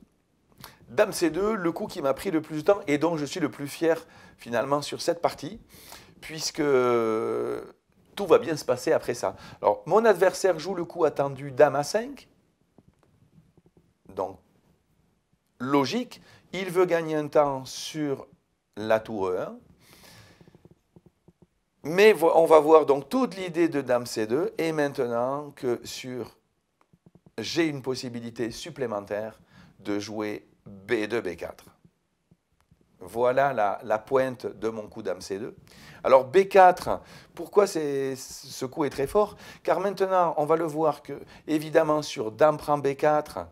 Dame C2, le coup qui m'a pris le plus de temps et donc je suis le plus fier finalement sur cette partie, puisque tout va bien se passer après ça. Alors, mon adversaire joue le coup attendu Dame A5, donc logique, il veut gagner un temps sur la tour E1. Mais on va voir donc toute l'idée de Dame C2 et maintenant que sur j'ai une possibilité supplémentaire de jouer B2, B4. Voilà la, pointe de mon coup dame C2. Alors B4, pourquoi ce coup est très fort Car maintenant, on va le voir que, évidemment, sur dame prend B4,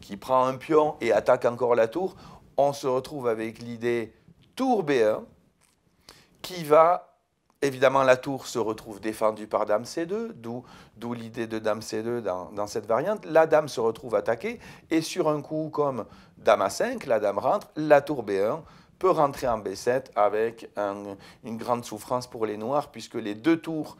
qui prend un pion et attaque encore la tour, on se retrouve avec l'idée tour B1, qui va Évidemment, la tour se retrouve défendue par dame c2, d'où l'idée de dame c2 dans, cette variante. La dame se retrouve attaquée, et sur un coup comme dame a5, la dame rentre, la tour b1 peut rentrer en b7 avec une grande souffrance pour les noirs, puisque les deux tours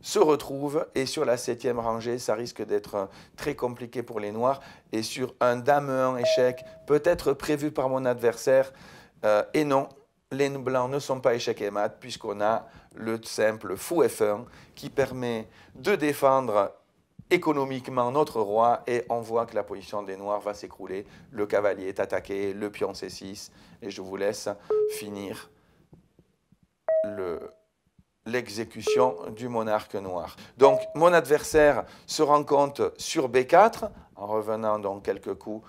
se retrouvent, et sur la septième rangée, ça risque d'être très compliqué pour les noirs, et sur un dame 1 échec, peut-être prévu par mon adversaire, euh, et non, les blancs ne sont pas échec et mat, puisqu'on a le simple fou F1 qui permet de défendre économiquement notre roi et on voit que la position des noirs va s'écrouler. Le cavalier est attaqué, le pion C6 et je vous laisse finir l'exécution du monarque noir. Donc mon adversaire se rend compte sur B4 en revenant donc quelques coups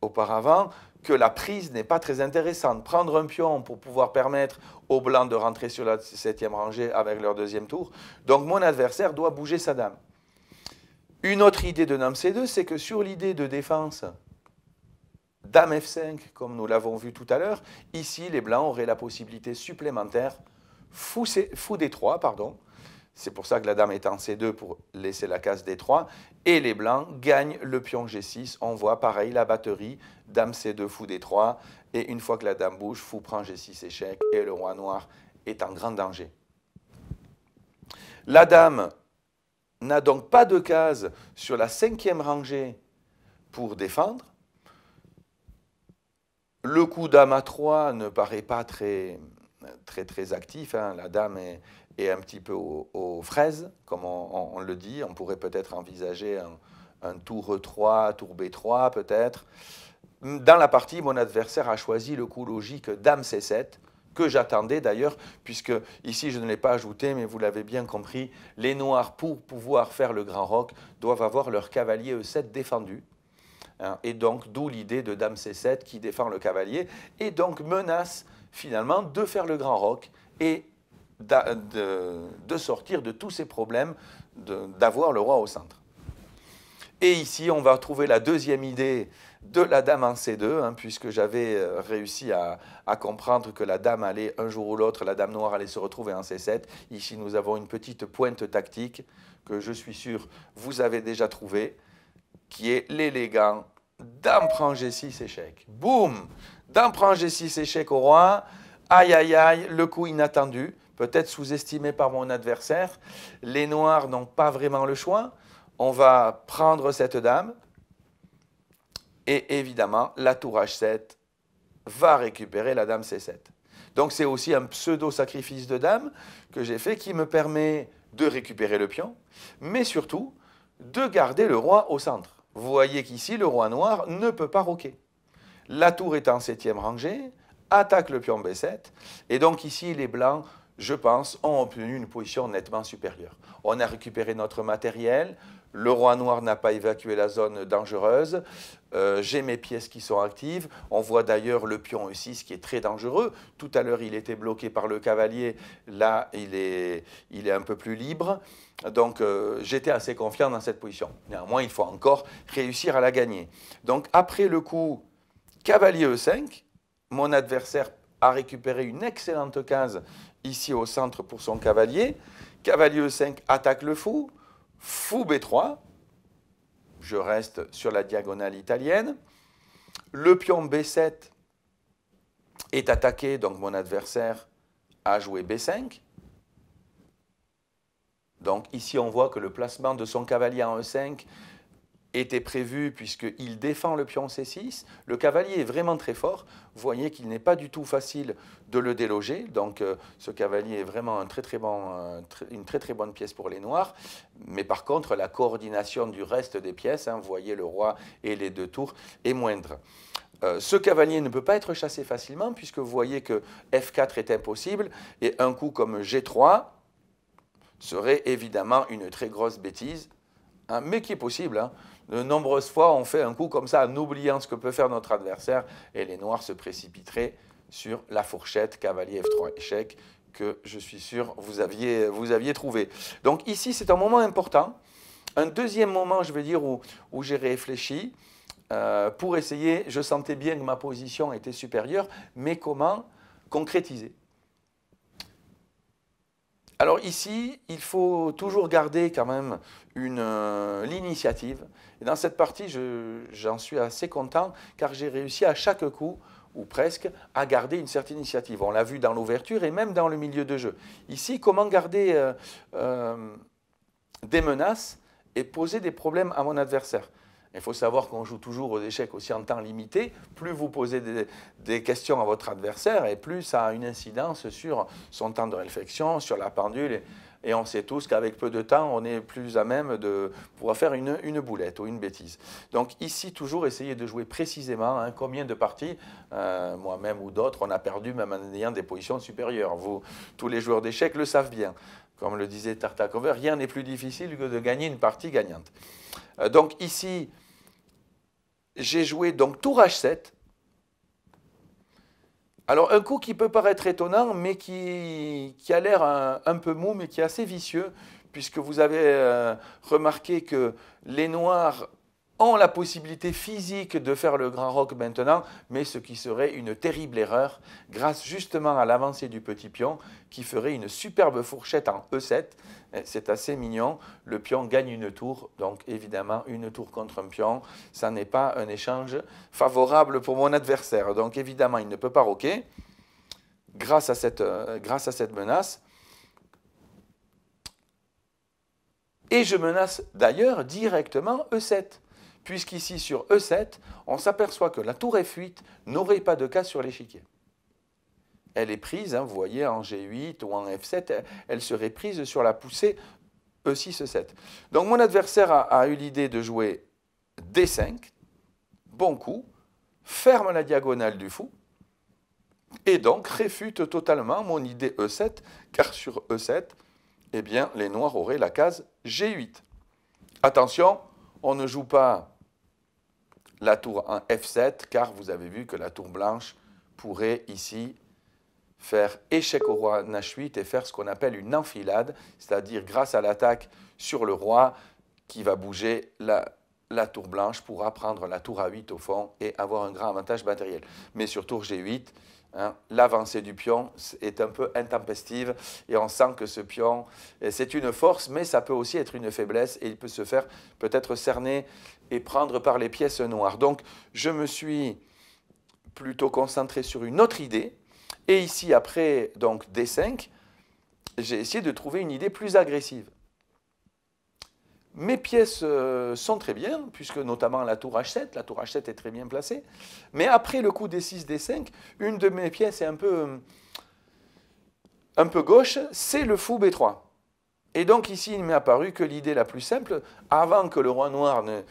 auparavant que la prise n'est pas très intéressante. Prendre un pion pour pouvoir permettre aux blancs de rentrer sur la septième rangée avec leur deuxième tour. Donc mon adversaire doit bouger sa dame. Une autre idée de Dame C2, c'est que sur l'idée de défense, Dame F5, comme nous l'avons vu tout à l'heure, ici les blancs auraient la possibilité supplémentaire, fou, fou D3, pardon, c'est pour ça que la dame est en C2 pour laisser la case D3. Et les blancs gagnent le pion G6. On voit pareil la batterie, dame C2, fou D3. Et une fois que la dame bouge, fou prend G6 échec et le roi noir est en grand danger. La dame n'a donc pas de case sur la cinquième rangée pour défendre. Le coup dame a 3 ne paraît pas très, très, très actif. Hein. La dame est, et un petit peu aux, fraises, comme on, le dit. On pourrait peut-être envisager un, tour E3, tour B3 peut-être. Dans la partie, mon adversaire a choisi le coup logique Dame C7, que j'attendais d'ailleurs, puisque ici je ne l'ai pas ajouté, mais vous l'avez bien compris, les Noirs, pour pouvoir faire le grand roc, doivent avoir leur cavalier E7 défendu. Hein, et donc, d'où l'idée de Dame C7 qui défend le cavalier, et donc menace finalement de faire le grand roc et de, sortir de tous ces problèmes d'avoir le roi au centre. Et ici, on va trouver la deuxième idée de la dame en C2, hein, puisque j'avais euh, réussi à, comprendre que la dame allait, un jour ou l'autre, la dame noire allait se retrouver en C7. Ici, nous avons une petite pointe tactique que je suis sûr vous avez déjà trouvée, qui est l'élégant. Dame prend G6 échec. Boum Dame prend G6 échec au roi. Aïe, aïe, aïe, le coup inattendu peut-être sous-estimé par mon adversaire. Les noirs n'ont pas vraiment le choix. On va prendre cette dame. Et évidemment, la tour H7 va récupérer la dame C7. Donc c'est aussi un pseudo-sacrifice de dame que j'ai fait qui me permet de récupérer le pion, mais surtout de garder le roi au centre. Vous voyez qu'ici, le roi noir ne peut pas roquer. La tour est en septième rangée, attaque le pion B7, et donc ici, les blancs je pense, ont obtenu une position nettement supérieure. On a récupéré notre matériel, le roi noir n'a pas évacué la zone dangereuse, euh, j'ai mes pièces qui sont actives, on voit d'ailleurs le pion E6 qui est très dangereux, tout à l'heure il était bloqué par le cavalier, là il est, il est un peu plus libre, donc euh, j'étais assez confiant dans cette position. Néanmoins il faut encore réussir à la gagner. Donc après le coup cavalier E5, mon adversaire a récupéré une excellente case ici au centre pour son cavalier. Cavalier E5 attaque le fou. Fou B3. Je reste sur la diagonale italienne. Le pion B7 est attaqué, donc mon adversaire a joué B5. Donc ici, on voit que le placement de son cavalier en E5 était prévu puisqu'il défend le pion C6. Le cavalier est vraiment très fort. Vous voyez qu'il n'est pas du tout facile de le déloger. Donc euh, ce cavalier est vraiment euh, une très très bonne pièce pour les noirs. Mais par contre, la coordination du reste des pièces, hein, vous voyez le roi et les deux tours, est moindre. Euh, ce cavalier ne peut pas être chassé facilement puisque vous voyez que F4 est impossible et un coup comme G3 serait évidemment une très grosse bêtise, hein, mais qui est possible. Hein de nombreuses fois, on fait un coup comme ça en oubliant ce que peut faire notre adversaire et les noirs se précipiteraient sur la fourchette cavalier F3 échec que je suis sûr vous aviez, vous aviez trouvé. Donc ici, c'est un moment important. Un deuxième moment, je veux dire, où, j'ai réfléchi euh, pour essayer, je sentais bien que ma position était supérieure, mais comment concrétiser alors ici, il faut toujours garder quand même euh, l'initiative. Et dans cette partie, j'en suis assez content car j'ai réussi à chaque coup ou presque, à garder une certaine initiative. On l'a vu dans l'ouverture et même dans le milieu de jeu. Ici, comment garder euh, euh, des menaces et poser des problèmes à mon adversaire il faut savoir qu'on joue toujours aux échecs aussi en temps limité. Plus vous posez des, questions à votre adversaire, et plus ça a une incidence sur son temps de réflexion, sur la pendule. Et, on sait tous qu'avec peu de temps, on est plus à même de pouvoir faire une, boulette ou une bêtise. Donc ici, toujours essayer de jouer précisément. Hein, combien de parties, euh, moi-même ou d'autres, on a perdu même en ayant des positions supérieures. Vous, tous les joueurs d'échecs le savent bien comme le disait Tartakover, rien n'est plus difficile que de gagner une partie gagnante. Euh, donc ici, j'ai joué donc tour H7. Alors un coup qui peut paraître étonnant, mais qui, a l'air un, peu mou, mais qui est assez vicieux, puisque vous avez euh, remarqué que les noirs ont la possibilité physique de faire le grand roc maintenant, mais ce qui serait une terrible erreur, grâce justement à l'avancée du petit pion, qui ferait une superbe fourchette en E7, eh, c'est assez mignon. Le pion gagne une tour, donc évidemment, une tour contre un pion, ça n'est pas un échange favorable pour mon adversaire. Donc évidemment, il ne peut pas roquer. Grâce à cette, euh, grâce à cette menace, Et je menace d'ailleurs directement E7, puisqu'ici sur E7, on s'aperçoit que la tour F8 n'aurait pas de cas sur l'échiquier elle est prise, hein, vous voyez, en G8 ou en F7, elle, serait prise sur la poussée E6, E7. Donc mon adversaire a, eu l'idée de jouer D5, bon coup, ferme la diagonale du fou, et donc réfute totalement mon idée E7, car sur E7, eh bien, les noirs auraient la case G8. Attention, on ne joue pas la tour en F7, car vous avez vu que la tour blanche pourrait ici faire échec au roi H8 et faire ce qu'on appelle une enfilade, c'est-à-dire grâce à l'attaque sur le roi qui va bouger la, la tour blanche pour prendre la tour A8 au fond et avoir un grand avantage matériel. Mais sur tour G8, hein, l'avancée du pion est un peu intempestive et on sent que ce pion, eh, c'est une force, mais ça peut aussi être une faiblesse et il peut se faire peut-être cerner et prendre par les pièces noires. Donc je me suis plutôt concentré sur une autre idée et ici, après donc D5, j'ai essayé de trouver une idée plus agressive. Mes pièces euh, sont très bien, puisque notamment la tour H7, la tour H7 est très bien placée. Mais après le coup D6, D5, une de mes pièces est un peu, un peu gauche, c'est le fou B3. Et donc ici, il m'est apparu que l'idée la plus simple, avant que le roi noir ne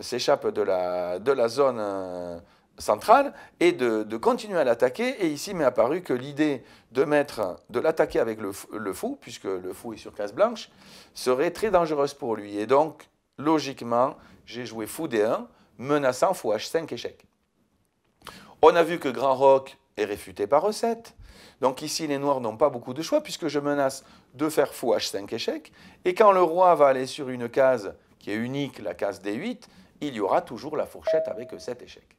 s'échappe de la, de la zone euh, centrale et de, continuer à l'attaquer. Et ici m'est apparu que l'idée de mettre, de l'attaquer avec le, fou, puisque le fou est sur case blanche, serait très dangereuse pour lui. Et donc, logiquement, j'ai joué fou D1, menaçant fou H5 échec. On a vu que Grand Roc est réfuté par recette, Donc ici, les noirs n'ont pas beaucoup de choix, puisque je menace de faire fou H5 échec. Et quand le roi va aller sur une case qui est unique, la case D8, il y aura toujours la fourchette avec E7 échec.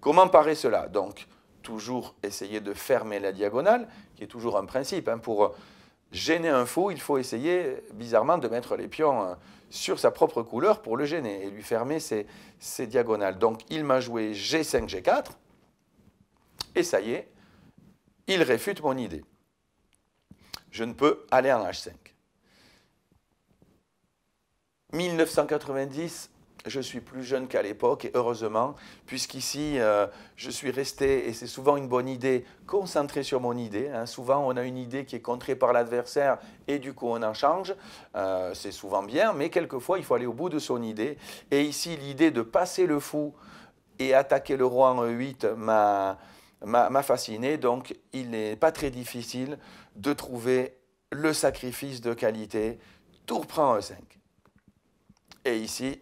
Comment paraît cela Donc, toujours essayer de fermer la diagonale, qui est toujours un principe. Hein. pour gêner un fou, il faut essayer, bizarrement, de mettre les pions euh, sur sa propre couleur pour le gêner et lui fermer ses diagonales. Donc, il m'a joué G5, G4, et ça y est, il réfute mon idée. Je ne peux aller en H5. 1990, je suis plus jeune qu'à l'époque, et heureusement, puisqu'ici, euh, je suis resté, et c'est souvent une bonne idée, concentré sur mon idée. Hein. Souvent, on a une idée qui est contrée par l'adversaire, et du coup, on en change. Euh, c'est souvent bien, mais quelquefois, il faut aller au bout de son idée. Et ici, l'idée de passer le fou et attaquer le roi en E8 m'a m'a fasciné, donc il n'est pas très difficile de trouver le sacrifice de qualité, tour prend E5. Et ici,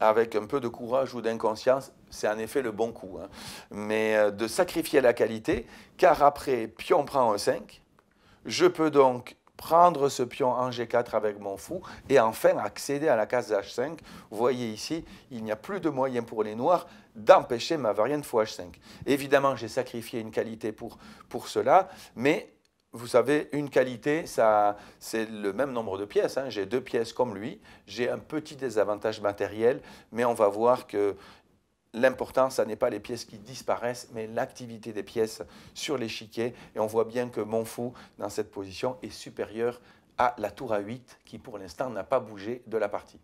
avec un peu de courage ou d'inconscience, c'est en effet le bon coup. Hein. Mais euh, de sacrifier la qualité, car après, pion prend e 5, je peux donc prendre ce pion en G4 avec mon fou et enfin accéder à la case H5. Vous voyez ici, il n'y a plus de moyen pour les noirs d'empêcher ma variante fou H5. Évidemment, j'ai sacrifié une qualité pour, pour cela, mais vous savez, une qualité, c'est le même nombre de pièces. Hein. J'ai deux pièces comme lui. J'ai un petit désavantage matériel, mais on va voir que l'important, ce n'est pas les pièces qui disparaissent, mais l'activité des pièces sur l'échiquier. Et on voit bien que mon fou, dans cette position, est supérieur à la tour à 8, qui pour l'instant n'a pas bougé de la partie.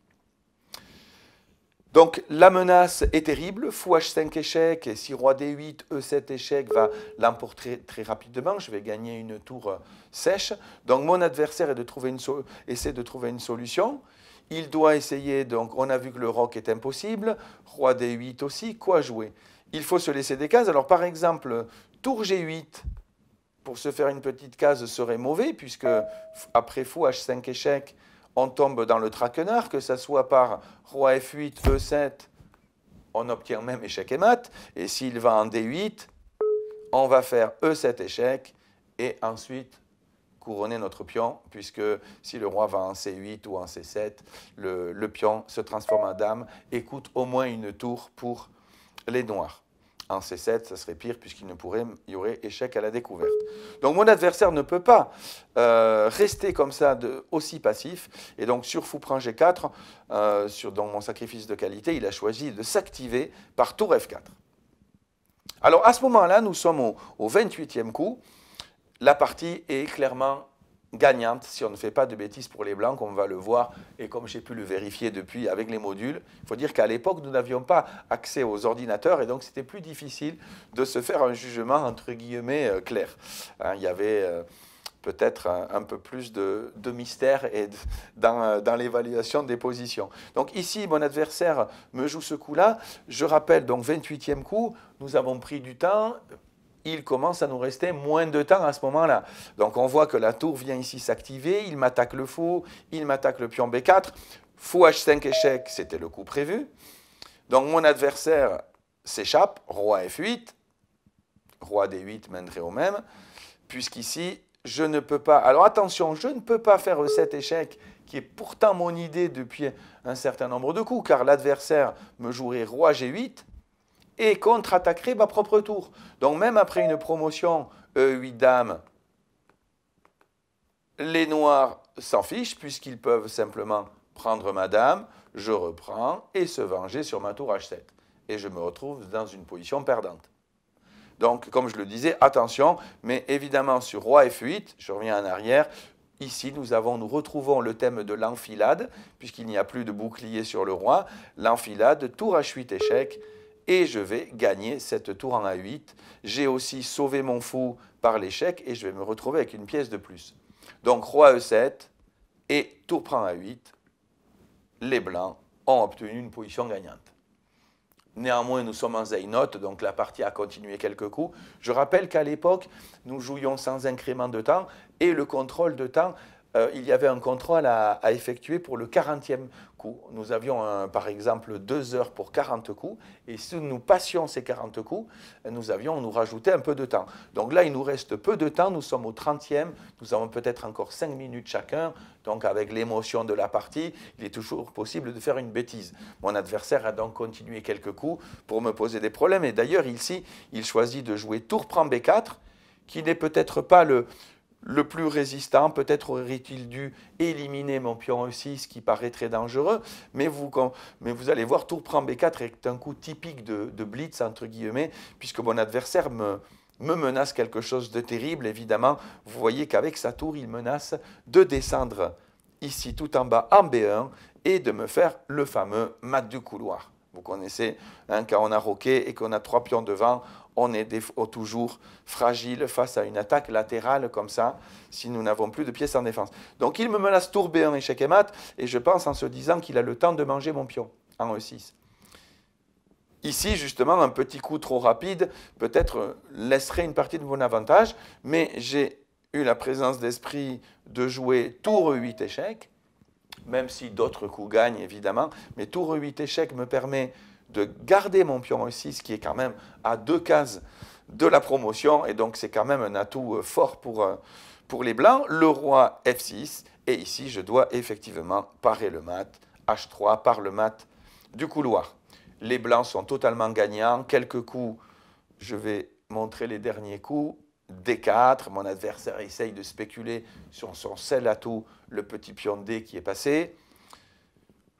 Donc la menace est terrible, fou H5 échec, et si roi D8, E7 échec va l'emporter très, rapidement, je vais gagner une tour euh, sèche. Donc mon adversaire est de trouver une essaie de trouver une solution. Il doit essayer, donc on a vu que le roc est impossible, roi D8 aussi, quoi jouer Il faut se laisser des cases. Alors par exemple, tour G8, pour se faire une petite case serait mauvais, puisque après fou H5 échec, on tombe dans le traquenard, que ce soit par roi f8, e7, on obtient même échec et mat. Et s'il va en d8, on va faire e7 échec et ensuite couronner notre pion, puisque si le roi va en c8 ou en c7, le, le pion se transforme en dame et coûte au moins une tour pour les noirs. En C7, ça serait pire puisqu'il ne pourrait, y aurait échec à la découverte. Donc mon adversaire ne peut pas euh, rester comme ça aussi passif. Et donc sur fou prend G4, dans sur donc, mon sacrifice de qualité, il a choisi de s'activer par tour F4. Alors à ce moment-là, nous sommes au, au 28e coup. La partie est clairement gagnante si on ne fait pas de bêtises pour les Blancs, on va le voir, et comme j'ai pu le vérifier depuis avec les modules, il faut dire qu'à l'époque, nous n'avions pas accès aux ordinateurs, et donc c'était plus difficile de se faire un jugement, entre guillemets, euh, clair. Hein, il y avait... Euh, peut-être un, peu plus de, mystère et dans, euh, dans l'évaluation des positions. Donc ici, mon adversaire me joue ce coup-là. Je rappelle, donc 28e coup, nous avons pris du temps, il commence à nous rester moins de temps à ce moment-là. Donc on voit que la tour vient ici s'activer, il m'attaque le fou, il m'attaque le pion B4. Fou H5 échec, c'était le coup prévu. Donc mon adversaire s'échappe, roi F8, roi D8 mènerait au même, puisqu'ici, je ne peux pas... Alors attention, je ne peux pas faire cet échec qui est pourtant mon idée depuis un certain nombre de coups, car l'adversaire me jouerait roi G8, et contre-attaquerai ma propre tour. Donc même après une promotion e euh, 8 dames, les noirs s'en fichent puisqu'ils peuvent simplement prendre ma dame, je reprends et se venger sur ma tour H7. Et je me retrouve dans une position perdante. Donc, comme je le disais, attention, mais évidemment sur roi F8, je reviens en arrière, Ici, nous, avons, nous retrouvons le thème de l'enfilade, puisqu'il n'y a plus de bouclier sur le roi. L'enfilade, tour H8 échec, et je vais gagner cette tour en A8. J'ai aussi sauvé mon fou par l'échec et je vais me retrouver avec une pièce de plus. Donc roi E7 et tour prend A8, les blancs ont obtenu une position gagnante. Néanmoins, nous sommes en Zeynote, donc la partie a continué quelques coups. Je rappelle qu'à l'époque, nous jouions sans incrément de temps et le contrôle de temps euh, il y avait un contrôle à, effectuer pour le 40e coup. Nous avions par exemple deux heures pour 40 coups, et si nous passions ces 40 coups, nous avions, on nous rajoutait un peu de temps. Donc là, il nous reste peu de temps, nous sommes au 30e, nous avons peut-être encore 5 minutes chacun, donc avec l'émotion de la partie, il est toujours possible de faire une bêtise. Mon adversaire a donc continué quelques coups pour me poser des problèmes, et d'ailleurs ici, il choisit de jouer tour prend B4, qui n'est peut-être pas le, le plus résistant, peut-être aurait-il dû éliminer mon pion E6 qui paraît très dangereux, mais vous, mais vous allez voir, tour prend B4 est un coup typique de, blitz, entre guillemets, puisque mon adversaire me, menace quelque chose de terrible, évidemment. Vous voyez qu'avec sa tour, il menace de descendre ici tout en bas en B1 et de me faire le fameux mat du couloir. Vous connaissez, hein, quand on a roqué et qu'on a trois pions devant, on est toujours fragile face à une attaque latérale comme ça, si nous n'avons plus de pièces en défense. Donc il me menace B en échec et mat, et je pense en se disant qu'il a le temps de manger mon pion en E6. Ici, justement, un petit coup trop rapide peut-être euh, laisserait une partie de mon avantage, mais j'ai eu la présence d'esprit de jouer tour 8 échec, même si d'autres coups gagnent évidemment, mais tour 8 échec me permet de garder mon pion e 6 qui est quand même à deux cases de la promotion et donc c'est quand même un atout euh, fort pour, euh, pour les blancs. Le roi F6 et ici je dois effectivement parer le mat H3 par le mat du couloir. Les blancs sont totalement gagnants. Quelques coups, je vais montrer les derniers coups. D4, mon adversaire essaye de spéculer sur son seul atout, le petit pion D qui est passé.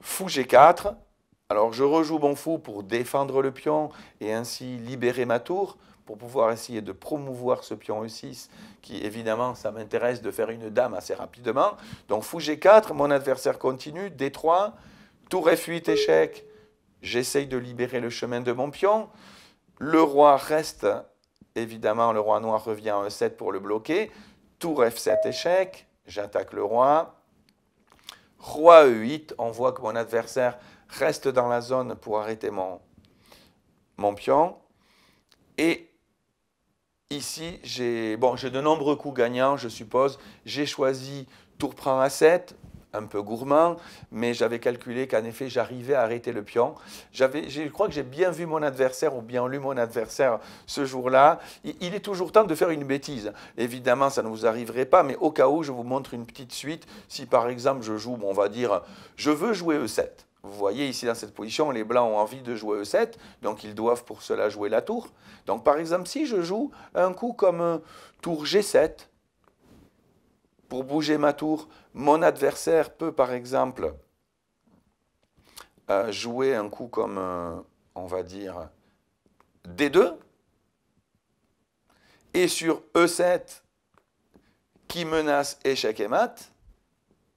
Fou G4, alors je rejoue mon fou pour défendre le pion et ainsi libérer ma tour pour pouvoir essayer de promouvoir ce pion E6, qui évidemment, ça m'intéresse de faire une dame assez rapidement. Donc fou G4, mon adversaire continue, D3, tour F8, échec, j'essaye de libérer le chemin de mon pion. Le roi reste, évidemment, le roi noir revient à E7 pour le bloquer. Tour F7, échec, j'attaque le roi. Roi E8, on voit que mon adversaire reste dans la zone pour arrêter mon, mon pion. Et ici, j'ai bon, de nombreux coups gagnants, je suppose. J'ai choisi tour prend a 7, un peu gourmand, mais j'avais calculé qu'en effet, j'arrivais à arrêter le pion. Je crois que j'ai bien vu mon adversaire ou bien lu mon adversaire ce jour-là. Il, est toujours temps de faire une bêtise. Évidemment, ça ne vous arriverait pas, mais au cas où, je vous montre une petite suite. Si par exemple, je joue, on va dire, je veux jouer E7. Vous voyez ici dans cette position, les blancs ont envie de jouer E7, donc ils doivent pour cela jouer la tour. Donc par exemple, si je joue un coup comme euh, tour G7, pour bouger ma tour, mon adversaire peut par exemple euh, jouer un coup comme, euh, on va dire, D2, et sur E7, qui menace échec et mat,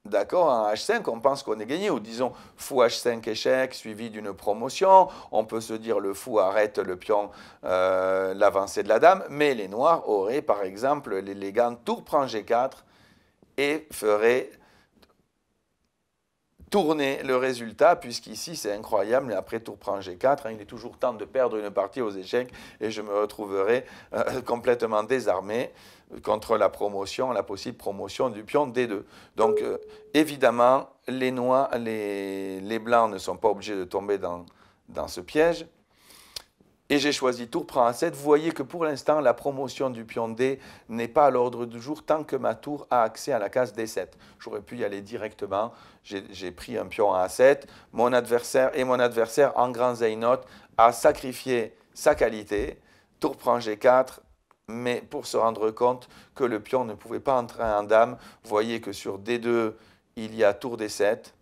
D'accord En H5, on pense qu'on est gagné, ou disons fou H5 échec suivi d'une promotion. On peut se dire le fou arrête le pion, euh, l'avancée de la dame, mais les noirs auraient par exemple l'élégant tour prend G4 et feraient tourner le résultat, puisqu'ici c'est incroyable, mais après tour prend G4, hein, il est toujours temps de perdre une partie aux échecs et je me retrouverai euh, complètement désarmé contre la promotion, la possible promotion du pion D2. Donc euh, évidemment, les, noirs, les, blancs ne sont pas obligés de tomber dans, dans ce piège. Et j'ai choisi tour prend A7. Vous voyez que pour l'instant, la promotion du pion D n'est pas à l'ordre du jour tant que ma tour a accès à la case D7. J'aurais pu y aller directement. J'ai pris un pion à A7. Mon adversaire et mon adversaire en grand Zeynote a sacrifié sa qualité. Tour prend G4 mais pour se rendre compte que le pion ne pouvait pas entrer en dame. Vous voyez que sur D2, il y a tour D7.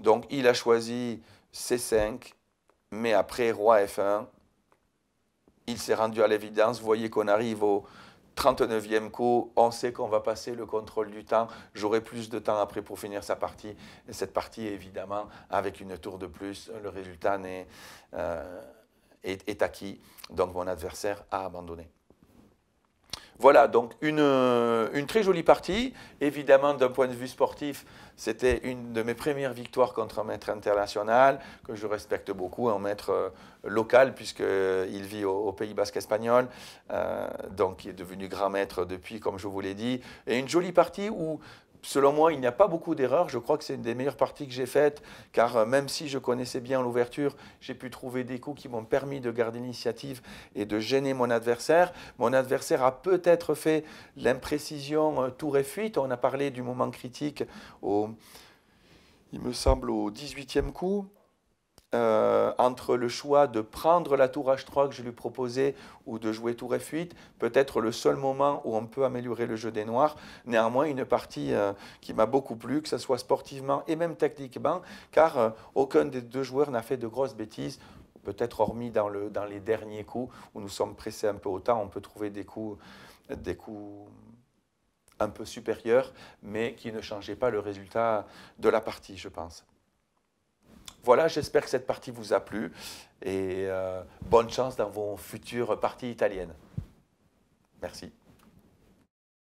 Donc il a choisi C5, mais après roi F1, il s'est rendu à l'évidence. Vous voyez qu'on arrive au 39e coup, on sait qu'on va passer le contrôle du temps. J'aurai plus de temps après pour finir sa partie. Et cette partie, évidemment, avec une tour de plus, le résultat euh, est acquis. Donc mon adversaire a abandonné. Voilà, donc euh, une, très jolie partie. Évidemment, d'un point de vue sportif, c'était une de mes premières victoires contre un maître international, que je respecte beaucoup, un maître euh, local, puisqu'il euh, vit au, Pays Basque espagnol, donc il est devenu grand maître depuis, comme je vous l'ai dit. Et une jolie partie où selon moi, il n'y a pas beaucoup d'erreurs. Je crois que c'est une des meilleures parties que j'ai faites, car euh, même si je connaissais bien l'ouverture, j'ai pu trouver des coups qui m'ont permis de garder l'initiative et de gêner mon adversaire. Mon adversaire a peut-être fait l'imprécision euh, tour et fuite. On a parlé du moment critique au, il me semble, au 18e coup. Euh, entre le choix de prendre la tour H3 que je lui proposais ou de jouer tour F8, peut-être le seul moment où on peut améliorer le jeu des Noirs. Néanmoins, une partie euh, qui m'a beaucoup plu, que ce soit sportivement et même techniquement, car euh, aucun des deux joueurs n'a fait de grosses bêtises peut-être hormis dans, le, dans les derniers coups où nous sommes pressés un peu au temps, on peut trouver des coups, des coups un peu supérieurs, mais qui ne changeaient pas le résultat de la partie, je pense. Voilà, j'espère que cette partie vous a plu et euh, bonne chance dans vos futures parties italiennes. Merci.